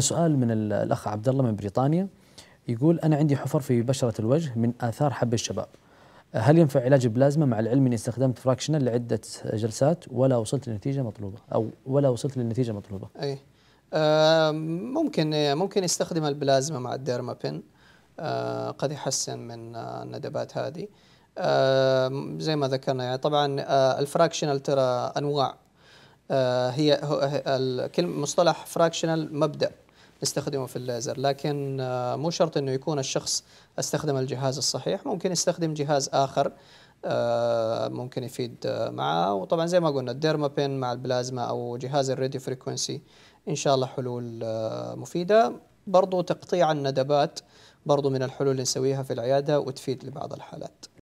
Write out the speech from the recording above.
سؤال من الاخ عبد الله من بريطانيا يقول انا عندي حفر في بشره الوجه من اثار حب الشباب هل ينفع علاج البلازما مع العلم اني استخدمت فراكشنال لعده جلسات ولا وصلت للنتيجه مطلوبه او ولا وصلت للنتيجه مطلوبه اي آه ممكن ممكن يستخدم البلازما مع الديرمابين آه قد يحسن من آه، الندبات هذه زي ما ذكرنا يعني طبعا آه، الفراكشنال ترى انواع آه، هي مصطلح فراكشنال مبدا نستخدمه في الليزر لكن آه، مو شرط أنه يكون الشخص استخدم الجهاز الصحيح ممكن يستخدم جهاز آخر آه، ممكن يفيد آه، معه وطبعا زي ما قلنا الديرما بين مع البلازما أو جهاز الراديو فريكونسي إن شاء الله حلول مفيدة برضو تقطيع الندبات برضو من الحلول اللي نسويها في العيادة وتفيد لبعض الحالات